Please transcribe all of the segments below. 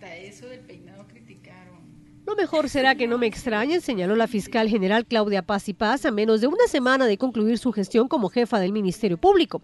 hasta eso del peinado criticaron. Lo mejor será que no me extrañen, señaló la fiscal general Claudia Paz y Paz a menos de una semana de concluir su gestión como jefa del Ministerio Público.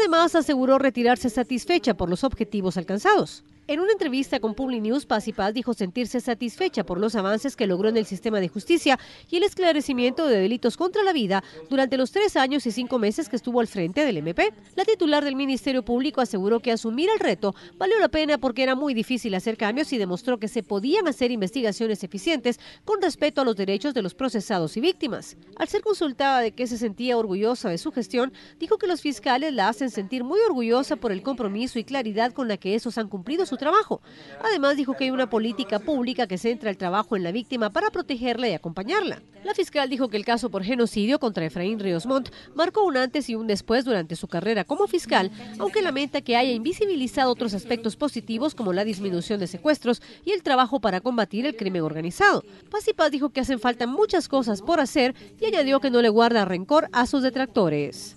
Además, aseguró retirarse satisfecha por los objetivos alcanzados. En una entrevista con News, Paz y Paz dijo sentirse satisfecha por los avances que logró en el sistema de justicia y el esclarecimiento de delitos contra la vida durante los tres años y cinco meses que estuvo al frente del MP. La titular del Ministerio Público aseguró que asumir el reto valió la pena porque era muy difícil hacer cambios y demostró que se podían hacer investigaciones eficientes con respeto a los derechos de los procesados y víctimas. Al ser consultada de que se sentía orgullosa de su gestión, dijo que los fiscales la hacen sentir muy orgullosa por el compromiso y claridad con la que esos han cumplido su trabajo. Además, dijo que hay una política pública que centra el trabajo en la víctima para protegerla y acompañarla. La fiscal dijo que el caso por genocidio contra Efraín Ríos Montt marcó un antes y un después durante su carrera como fiscal, aunque lamenta que haya invisibilizado otros aspectos positivos como la disminución de secuestros y el trabajo para combatir el crimen organizado. Paz y Paz dijo que hacen falta muchas cosas por hacer y añadió que no le guarda rencor a sus detractores.